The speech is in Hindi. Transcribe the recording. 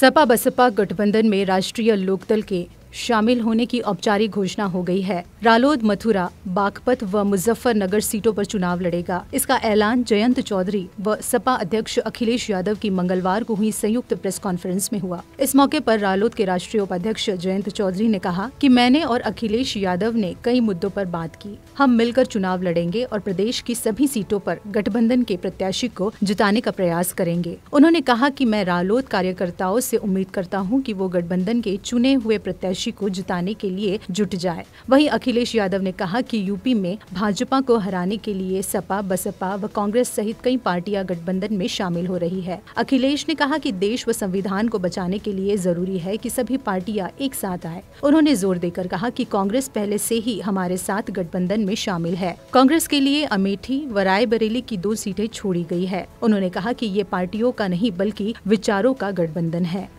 सपा बसपा गठबंधन में राष्ट्रीय लोकदल के शामिल होने की औपचारिक घोषणा हो गई है रालोद मथुरा बागपत व मुजफ्फरनगर सीटों पर चुनाव लड़ेगा इसका ऐलान जयंत चौधरी व सपा अध्यक्ष अखिलेश यादव की मंगलवार को हुई संयुक्त प्रेस कॉन्फ्रेंस में हुआ इस मौके पर रालोद के राष्ट्रीय उपाध्यक्ष जयंत चौधरी ने कहा कि मैंने और अखिलेश यादव ने कई मुद्दों पर बात की हम मिलकर चुनाव लड़ेंगे और प्रदेश की सभी सीटों पर गठबंधन के प्रत्याशी को जिताने का प्रयास करेंगे उन्होंने कहा कि मैं रालोद कार्यकर्ताओं से उम्मीद करता हूं कि वो गठबंधन के चुने हुए प्रत्याशी प्रत्याशी को जिताने के लिए जुट जाए वहीं अखिलेश यादव ने कहा कि यूपी में भाजपा को हराने के लिए सपा बसपा व कांग्रेस सहित कई पार्टियां गठबंधन में शामिल हो रही है अखिलेश ने कहा कि देश व संविधान को बचाने के लिए जरूरी है कि सभी पार्टियां एक साथ आए उन्होंने जोर देकर कहा कि कांग्रेस पहले से ही हमारे साथ गठबंधन में शामिल है कांग्रेस के लिए अमेठी व रायबरेली की दो सीटें छोड़ी गई है उन्होंने कहा कि ये पार्टियों का नहीं बल्कि विचारों का गठबंधन है